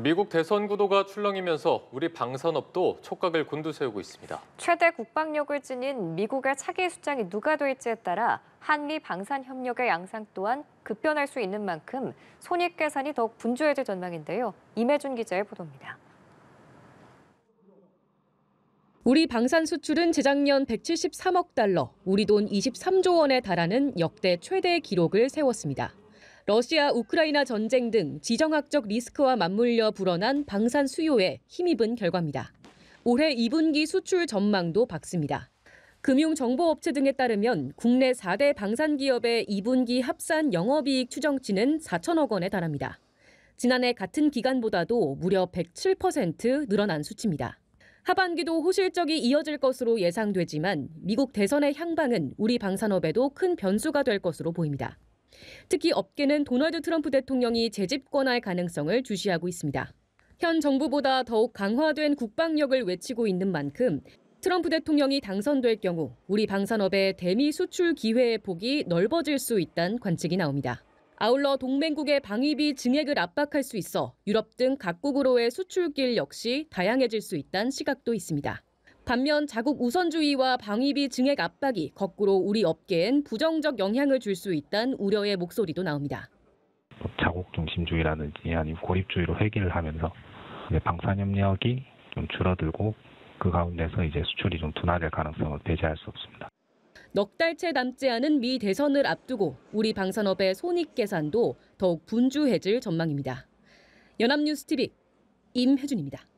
미국 대선 구도가 출렁이면서 우리 방산업도 촉각을 곤두세우고 있습니다. 최대 국방력을 지닌 미국의 차기 수장이 누가 될지에 따라 한미 방산 협력의 양상 또한 급변할 수 있는 만큼 손익 계산이 더욱 분주해질 전망인데요. 임혜준 기자의 보도입니다. 우리 방산 수출은 재작년 173억 달러, 우리 돈 23조 원에 달하는 역대 최대 기록을 세웠습니다. 러시아 우크라이나 전쟁 등 지정학적 리스크와 맞물려 불어난 방산 수요에 힘입은 결과입니다. 올해 2분기 수출 전망도 밝습니다. 금융정보업체 등에 따르면 국내 4대 방산 기업의 2분기 합산 영업이익 추정치는 4천억 원에 달합니다. 지난해 같은 기간보다도 무려 107% 늘어난 수치입니다. 하반기도 호실적이 이어질 것으로 예상되지만 미국 대선의 향방은 우리 방산업에도 큰 변수가 될 것으로 보입니다. 특히 업계는 도널드 트럼프 대통령이 재집권할 가능성을 주시하고 있습니다. 현 정부보다 더욱 강화된 국방력을 외치고 있는 만큼 트럼프 대통령이 당선될 경우 우리 방산업의 대미 수출 기회의 폭이 넓어질 수 있다는 관측이 나옵니다. 아울러 동맹국의 방위비 증액을 압박할 수 있어 유럽 등 각국으로의 수출길 역시 다양해질 수 있다는 시각도 있습니다. 반면 자국 우선주의와 방위비 증액 압박이 거꾸로 우리 업계엔 부정적 영향을 줄 수 있다는 우려의 목소리도 나옵니다. 자국 중심주의라든지 아니 고립주의로 회귀를 하면서 방산협력이 좀 줄어들고 그 가운데서 이제 수출이 좀 둔화될 가능성을 배제할 수 없습니다. 넉 달째 남지 않은 미 대선을 앞두고 우리 방산업의 손익 계산도 더욱 분주해질 전망입니다. 연합뉴스TV 임혜준입니다.